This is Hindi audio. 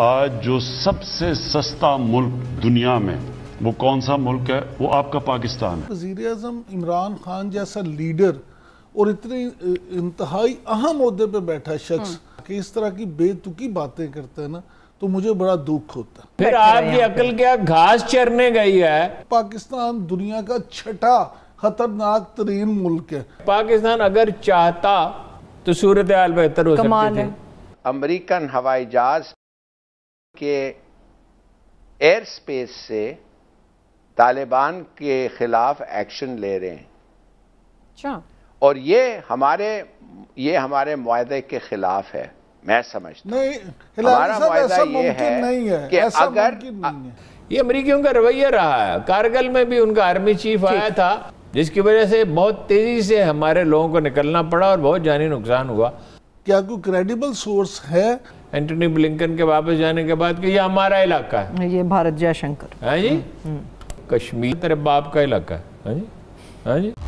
आज जो सबसे सस्ता मुल्क दुनिया में वो कौन सा मुल्क है वो आपका पाकिस्तान है वजीर अजम इमरान खान जैसा लीडर और इतने इंतहाई अहम अहदे पर बैठा शख्स हम्म। कि इस तरह की बेतुकी बातें करते हैं ना तो मुझे बड़ा दुख होता है फिर आपकी अकल क्या घास चरने गई है पाकिस्तान दुनिया का छठा खतरनाक तरीन मुल्क है पाकिस्तान अगर चाहता तो सूरत हाल बेहतर हो सकती थी अमेरिकन हवाई जहाज कि एयर स्पेस से तालिबान के खिलाफ एक्शन ले रहे हैं अच्छा और ये हमारे ये हमारे मुआदे के खिलाफ है मैं समझता नहीं हमारा मुआदा ये है, नहीं है कि अगर ये अमरीकियों का रवैया रहा है कारगिल में भी उनका आर्मी चीफ आया था जिसकी वजह से बहुत तेजी से हमारे लोगों को निकलना पड़ा और बहुत जानी नुकसान हुआ क्या कोई क्रेडिबल सोर्स है एंटनी ब्लिंकन के वापस जाने के बाद कि ये हमारा इलाका है ये भारत जयशंकर है हाँ जी हम्म। कश्मीर तेरे बाप का इलाका है हाँ जी हाँ जी